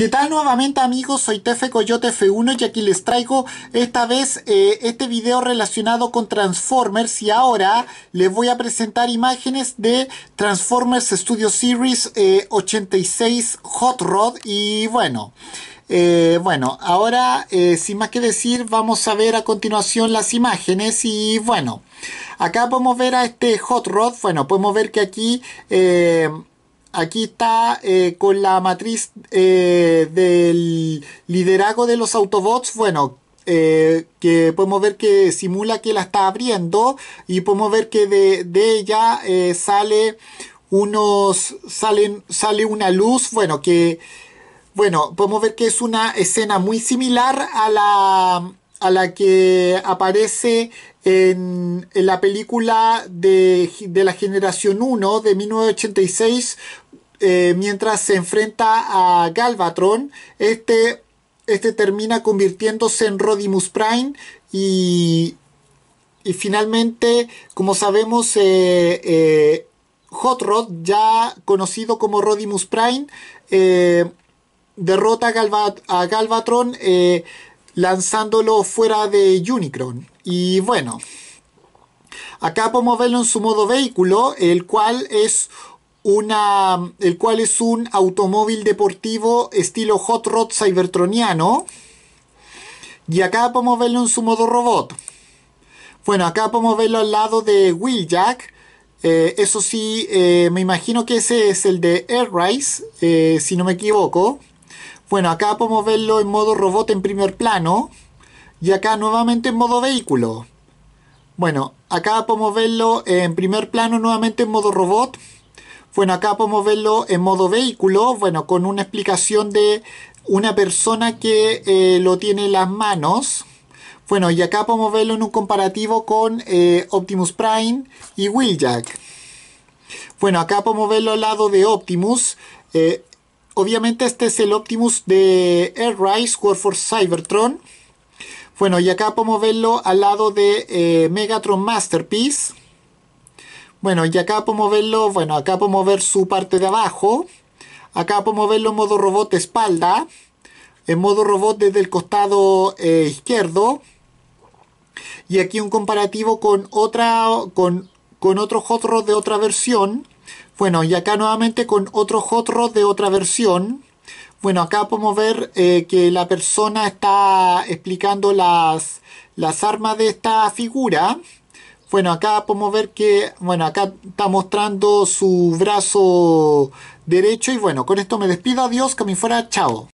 ¿Qué tal nuevamente amigos? Soy Tefe Coyote F1 y aquí les traigo esta vez eh, este video relacionado con Transformers y ahora les voy a presentar imágenes de Transformers Studio Series 86 eh, Hot Rod y bueno... Eh, bueno, ahora sin más que decir vamos a ver a continuación las imágenes y bueno, acá podemos ver a este Hot Rod, bueno, podemos ver que aquí aquí está eh, con la matriz eh, del liderazgo de los Autobots, bueno, eh, que podemos ver que simula que la está abriendo y podemos ver que de, de ella sale unos salen, sale una luz, bueno, que bueno, podemos ver que es una escena muy similar a la a la que aparece en, la película de, la generación 1 de 1986 eh, mientras se enfrenta a Galvatron. Este, este termina convirtiéndose en Rodimus Prime y, y finalmente, como sabemos, eh, eh, Hot Rod, ya conocido como Rodimus Prime, derrota a, a Galvatron lanzándolo fuera de Unicron. Y bueno, acá podemos verlo en su modo vehículo, el cual es una, el cual es un automóvil deportivo estilo Hot Rod Cybertroniano. Y acá podemos verlo en su modo robot. Bueno, acá podemos verlo al lado de Wheeljack. Eh, eso sí, eh, me imagino que ese es el de Airrise, eh, si no me equivoco. Bueno, acá podemos verlo en modo robot en primer plano. Y acá nuevamente en modo vehículo. Bueno, acá podemos verlo en primer plano nuevamente en modo robot. Bueno, acá podemos verlo en modo vehículo. Bueno, con una explicación de una persona que eh, lo tiene en las manos. Bueno, y acá podemos verlo en un comparativo con eh, Optimus Prime y Wheeljack. Bueno, acá podemos verlo al lado de Optimus. Eh, obviamente este es el Optimus de Air Rise War for Cybertron. Bueno, y acá podemos verlo al lado de eh, Megatron Masterpiece. Bueno, y acá podemos verlo, bueno, acá podemos ver su parte de abajo. Acá podemos verlo en modo robot espalda. En modo robot desde el costado eh, izquierdo. Y aquí un comparativo con otra, con, con otros otros de otra versión. Bueno, y acá nuevamente con otro hot de otra versión. Bueno, acá podemos ver eh, que la persona está explicando las, las armas de esta figura. Bueno, acá podemos ver que, bueno, acá está mostrando su brazo derecho y bueno, con esto me despido, adiós, que me fuera, chao.